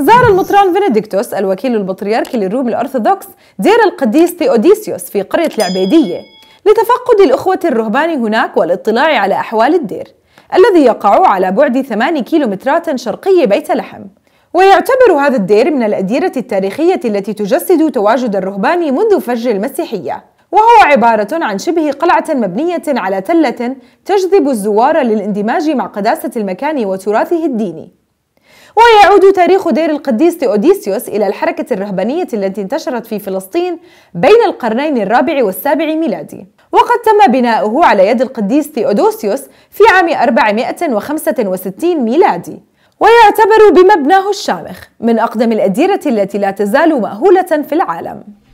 زار المطران فينيديكتوس الوكيل البطريركي للروم الأرثوذكس دير القديس تيوديسيوس في قرية العبيدية لتفقد الأخوة الرهبان هناك والاطلاع على أحوال الدير الذي يقع على بعد 8 كيلومترات شرقي بيت لحم ويعتبر هذا الدير من الأديرة التاريخية التي تجسد تواجد الرهبان منذ فجر المسيحية وهو عبارة عن شبه قلعة مبنية على تلة تجذب الزوار للاندماج مع قداسة المكان وتراثه الديني ويعود تاريخ دير القديس تيوديسيوس إلى الحركة الرهبانية التي انتشرت في فلسطين بين القرنين الرابع والسابع ميلادي وقد تم بناؤه على يد القديس تيودوسيوس في عام 465 ميلادي ويعتبر بمبناه الشامخ من أقدم الأديرة التي لا تزال مأهولة في العالم